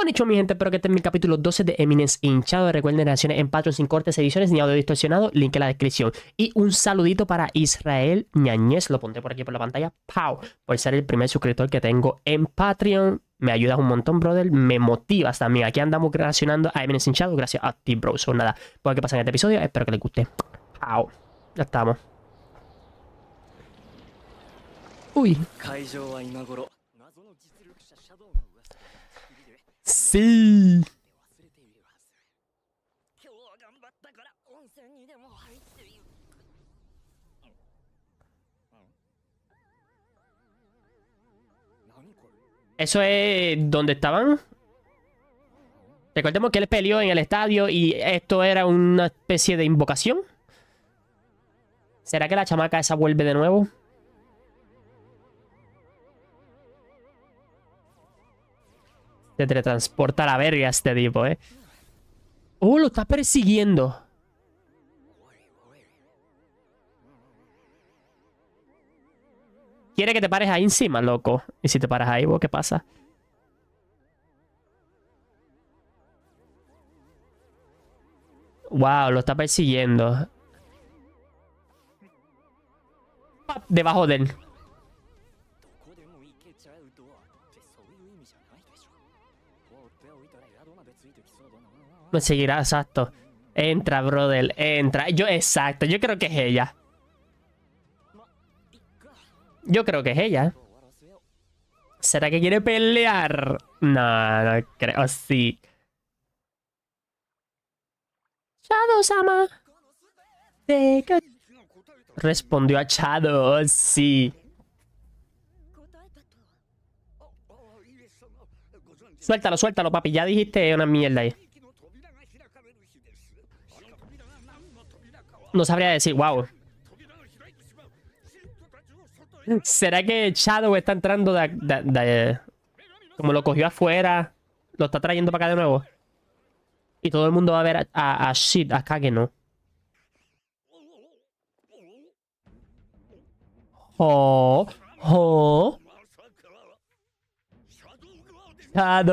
Con hecho, mi gente, espero que estén en el capítulo 12 de Eminence Hinchado. Recuerden relaciones en Patreon sin cortes, ediciones ni audio distorsionado. Link en la descripción. Y un saludito para Israel Ñañez. Lo pondré por aquí por la pantalla. Pau. Por ser el primer suscriptor que tengo en Patreon. Me ayudas un montón, brother. Me motivas también. Aquí andamos relacionando a Eminence Hinchado gracias a ti, bro. Son nada, por pues, que pasa en este episodio. Espero que les guste. Pau. Ya estamos. Uy. Sí. Eso es donde estaban. Recordemos que él peleó en el estadio y esto era una especie de invocación. ¿Será que la chamaca esa vuelve de nuevo? Te teletransporta a la verga este tipo, ¿eh? ¡Oh, lo está persiguiendo! Quiere que te pares ahí encima, loco. Y si te paras ahí, ¿vos qué pasa? Wow, lo está persiguiendo. Debajo de él. Me pues seguirá, exacto. Entra, brother, entra. Yo, exacto, yo creo que es ella. Yo creo que es ella. ¿Será que quiere pelear? No, no creo, oh, sí. Shadow-sama. Respondió a Shadow, oh, sí. Suéltalo, suéltalo, papi. Ya dijiste una mierda ahí. No sabría decir, wow. ¿Será que Shadow está entrando de, Como lo cogió afuera, lo está trayendo para acá de nuevo? Y todo el mundo va a ver a, shit acá que no. Oh, oh. Ah,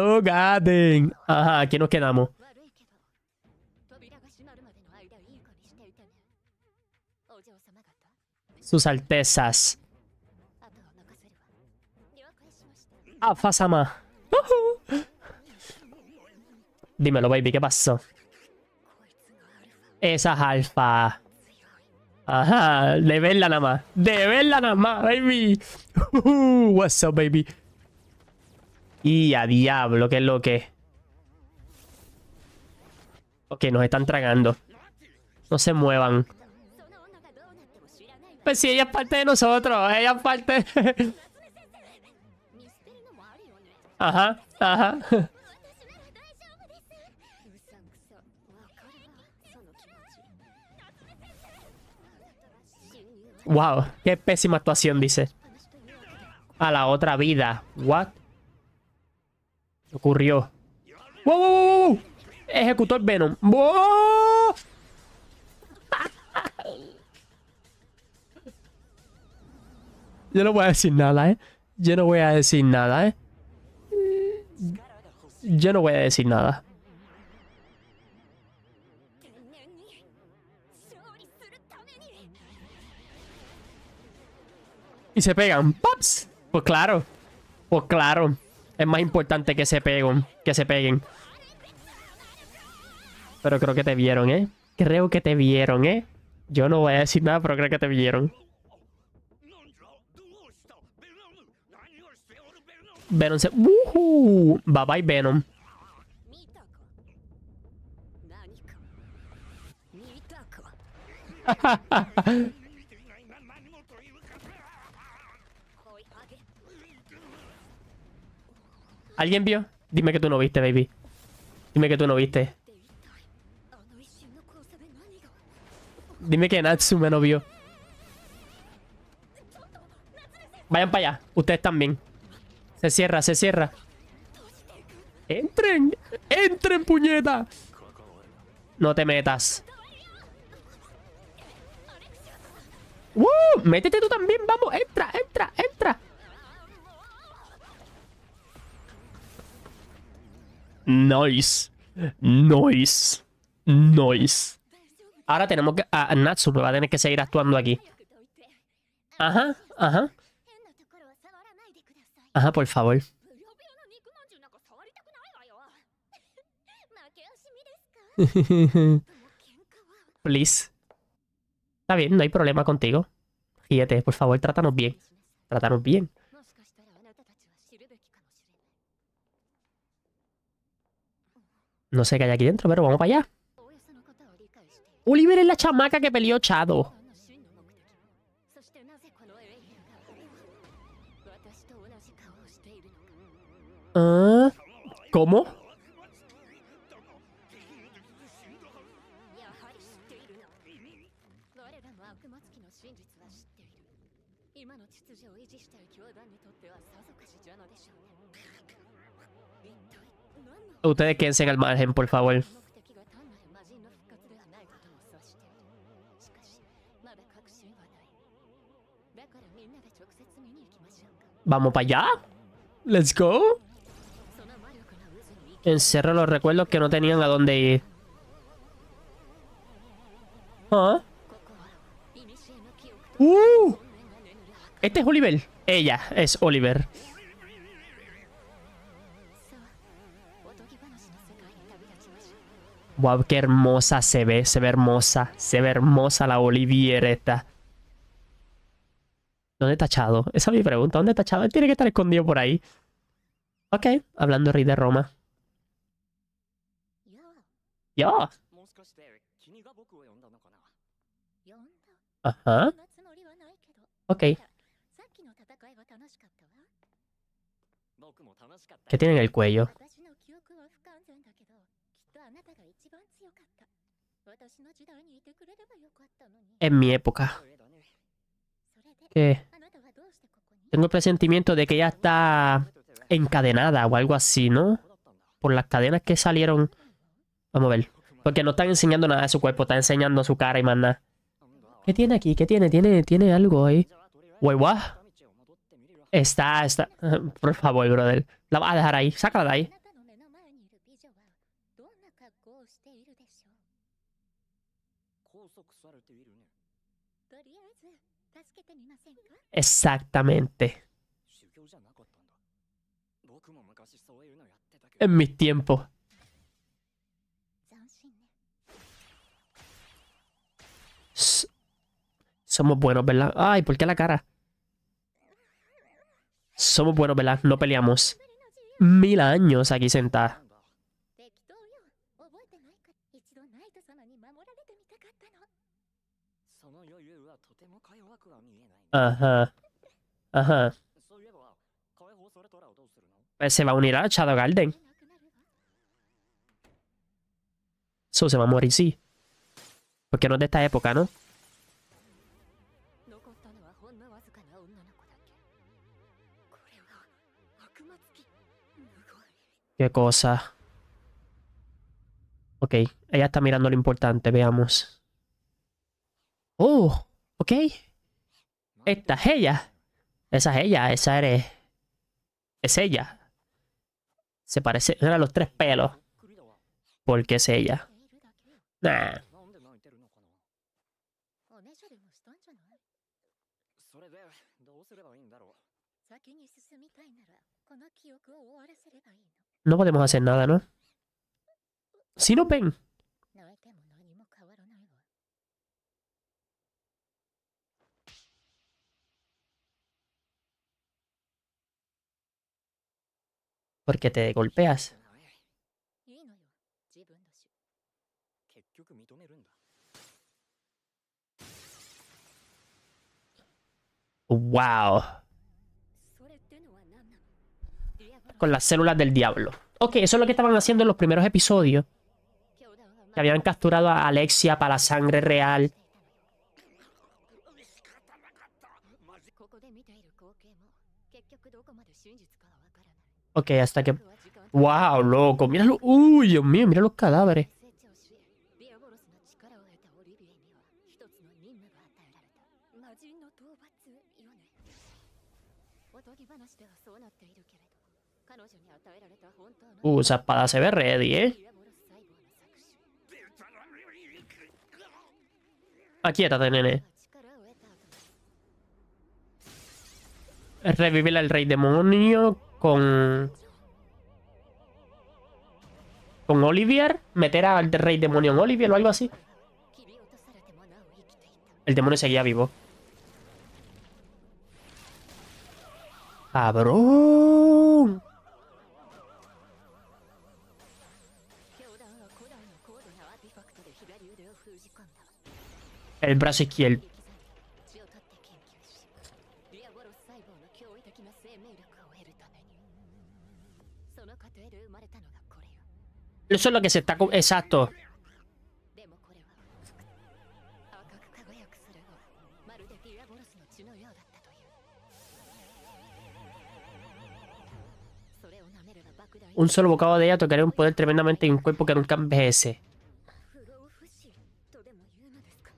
Ajá, aquí nos quedamos. Sus Altezas. Alfa-sama. Dímelo, baby, ¿qué pasó? Esas alfa. Ajá, de verla nada más. De verla nada más, baby. ¿Qué What's up, baby? Y a diablo, ¿qué es lo que Ok, nos están tragando. No se muevan. Pues sí, ella es parte de nosotros. Ella es parte... ajá, ajá. Wow, qué pésima actuación, dice. A la otra vida. What? Ocurrió. ¡Wow, Ejecutor Venom. Yo no voy a decir nada, ¿eh? Yo no voy a decir nada, ¿eh? Yo no voy a decir nada. Y se pegan. ¡Pops! Pues claro. Pues claro es más importante que se peguen. Que se peguen. Pero creo que te vieron, ¿eh? Creo que te vieron, ¿eh? Yo no voy a decir nada, pero creo que te vieron. Venom se... Bye bye, Venom. ¿Alguien vio? Dime que tú no viste, baby. Dime que tú no viste. Dime que me no vio. Vayan para allá. Ustedes también. Se cierra, se cierra. ¡Entren! ¡Entren, puñeta! No te metas. ¡Uh! ¡Métete tú también! ¡Vamos! ¡Entra, entra, entra! Noise. Noise. Noise. Ahora tenemos que... A Natsu va a tener que seguir actuando aquí. Ajá, ajá. Ajá, por favor. Please. Está bien, no hay problema contigo. Fíjate, por favor, trátanos bien. Trátanos bien. No sé qué hay aquí dentro, pero vamos para allá. Oliver es la chamaca que peleó Chado. ¿Ah? ¿Cómo? Ustedes quédense el margen, por favor. Vamos para allá. Let's go. Encerro los recuerdos que no tenían a dónde ir. ¿Ah? Uh. Este es Oliver. Ella es Oliver. Wow, qué hermosa se ve, se ve hermosa, se ve hermosa la oliviereta. ¿Dónde está Chado? Esa es mi pregunta, ¿dónde está Chado? tiene que estar escondido por ahí. Ok, hablando rey de Roma. Yo. Ajá. Ok. ¿Qué tiene en el cuello? En mi época. ¿Qué? Tengo el presentimiento de que ella está encadenada o algo así, ¿no? Por las cadenas que salieron. Vamos a ver. Porque no están enseñando nada de su cuerpo, están enseñando su cara y más nada. ¿Qué tiene aquí? ¿Qué tiene? Tiene, tiene algo ahí. Wait, Está, está. Por favor, brother. La va a dejar ahí. Sácala de ahí. Exactamente. En mi tiempo. Somos buenos, ¿verdad? Ay, ¿por qué la cara? Somos buenos, ¿verdad? No peleamos. Mil años aquí sentada. Ajá. Ajá. Pues se va a unir a Shadow Garden. Eso se va a morir, sí. Porque no es de esta época, ¿no? Qué cosa. Ok, ella está mirando lo importante, veamos. Oh, ok. Esta es ella. Esa es ella, esa eres... Es ella. Se parece... Eran los tres pelos. Porque es ella. No podemos hacer nada, ¿no? Si no ven. Porque te golpeas. Wow. con las células del diablo. Ok, eso es lo que estaban haciendo en los primeros episodios. Que habían capturado a Alexia para la sangre real. Ok, hasta que... ¡Wow, loco! ¡Míralo! ¡Uy, Dios mío! ¡Mira los cadáveres! Uh, esa espada se ve ready, ¿eh? está nene. Revivir al rey demonio con... Con Olivier. Meter al rey demonio en Olivier o algo así. El demonio seguía vivo. ¡Cabrón! el brazo izquierdo. Eso es lo que se está... Exacto. Un solo bocado de ella tocaría un poder tremendamente en un cuerpo que nunca envejece.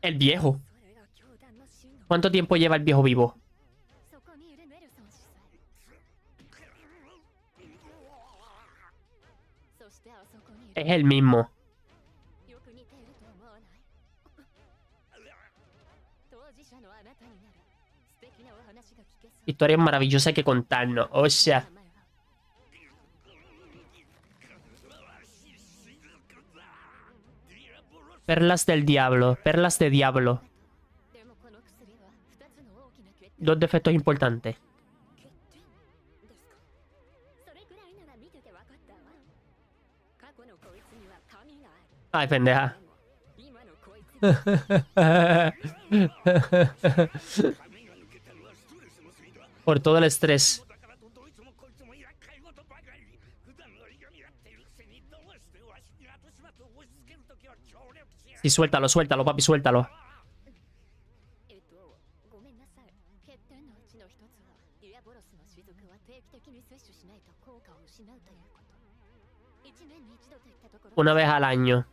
El viejo. ¿Cuánto tiempo lleva el viejo vivo? Es el mismo. Historia maravillosa que contarnos. O sea, Perlas del diablo, perlas de diablo. Dos defectos importantes. Ay, pendeja. Por todo el estrés. Sí, suéltalo, suéltalo, papi, suéltalo. Una vez al año.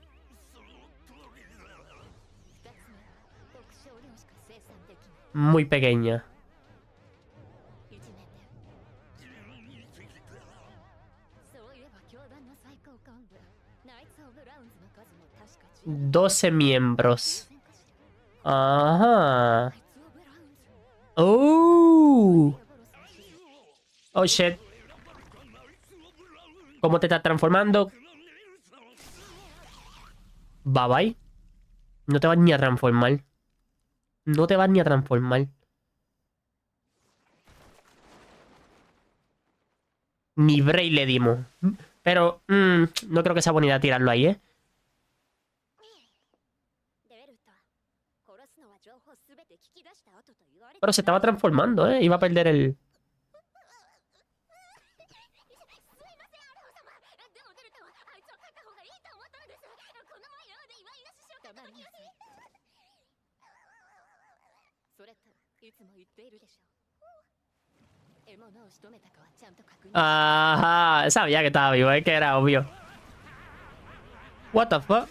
Muy pequeña. 12 miembros. Ajá. Oh. Oh, shit. ¿Cómo te está transformando? Bye bye. No te vas ni a transformar. No te vas ni a transformar. Ni Bray le dimos. Pero mm, no creo que sea buena idea tirarlo ahí, ¿eh? Pero se estaba transformando, ¿eh? Iba a perder el... Ajá, sabía que estaba vivo, ¿eh? que era obvio. What the fuck?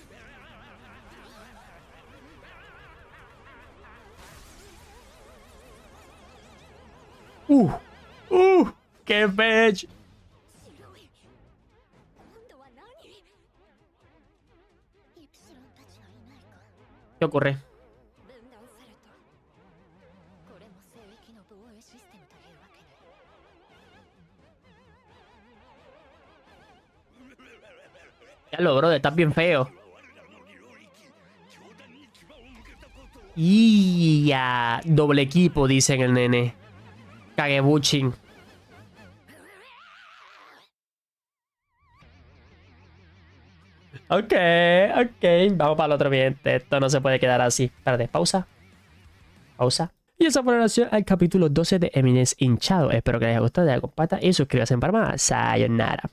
¡Uh! ¡Uh! ¡Qué pech, ¿Qué ocurre? Ya lo, bro, estás bien feo. Y ya, doble equipo, dicen el nene. Kagebuchin. Ok, ok. Vamos para el otro ambiente. Esto no se puede quedar así. Espérate, pausa. Pausa. Y esa fue la relación al capítulo 12 de Eminence Hinchado. Espero que les haya gustado. Dale a pata y suscríbase para más. Sayonara.